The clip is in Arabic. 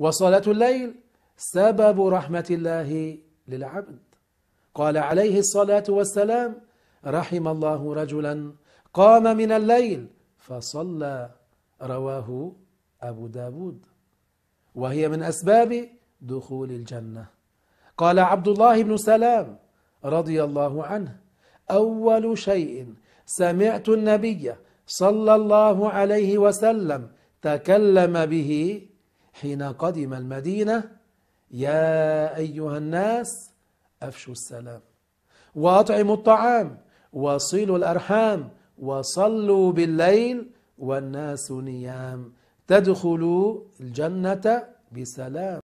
وصلاة الليل سبب رحمة الله للعبد قال عليه الصلاة والسلام رحم الله رجلا قام من الليل فصلى رواه أبو داود وهي من أسباب دخول الجنة قال عبد الله بن سلام رضي الله عنه أول شيء سمعت النبي صلى الله عليه وسلم تكلم به حين قدم المدينة يا أيها الناس أفشوا السلام وأطعموا الطعام وصلوا الأرحام وصلوا بالليل والناس نيام تدخلوا الجنة بسلام